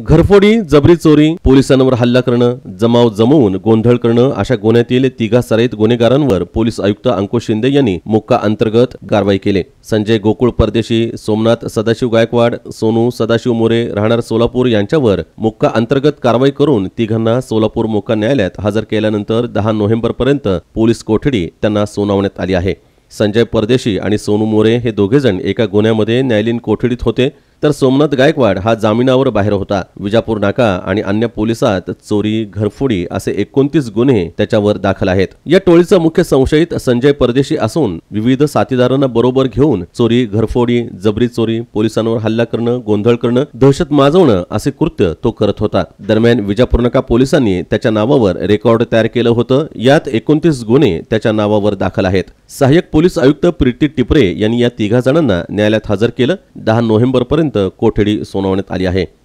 घरफोडी जबरी चोरी पोलिसांवर हल्ला करणं जमाव जमवून गोंधळ करणं अशा गुन्ह्यातील तिघा सराईत गुन्हेगारांवर पोलीस आयुक्त अंकुश शिंदे यांनी मुक्का अंतर्गत कारवाई केली संजय गोकुळ परदेशी सोमनाथ सदाशिव गायकवाड सोनू सदाशिव मोरे राहणार सोलापूर यांच्यावर मुक्का अंतर्गत कारवाई करून तिघांना सोलापूर मुक्का न्यायालयात हजर केल्यानंतर दहा नोव्हेंबरपर्यंत पोलीस कोठडी त्यांना सुनावण्यात आली आहे संजय परदेशी आणि सोनू मोरे हे दोघेजण एका गुन्ह्यामध्ये न्यायालयीन कोठडीत होते तर सोमनाथ गायकवाड हा जामिनावर बाहेर होता विजापूर नाका आणि अन्य पोलिसात चोरी घरफोडी असे एकोणतीस गुन्हे त्याच्यावर दाखल आहेत या टोळीचा मुख्य संशयित संजय परदेशी असून विविध साथीदारांना बरोबर घेऊन चोरी घरफोडी जबरी चोरी पोलिसांवर हल्ला करणं गोंधळ करणं दहशत माजवणं असे कृत्य तो करत होता दरम्यान विजापूर नाका पोलिसांनी त्याच्या नावावर रेकॉर्ड तयार केलं होतं यात एकोणतीस गुन्हे त्याच्या नावावर दाखल आहेत सहाय्यक पोलीस आयुक्त प्रीती टिपरे यांनी या तिघा जणांना न्यायालयात हजर केलं दहा नोव्हेंबरपर्यंत कोठडी सुनावण्यात आली आहे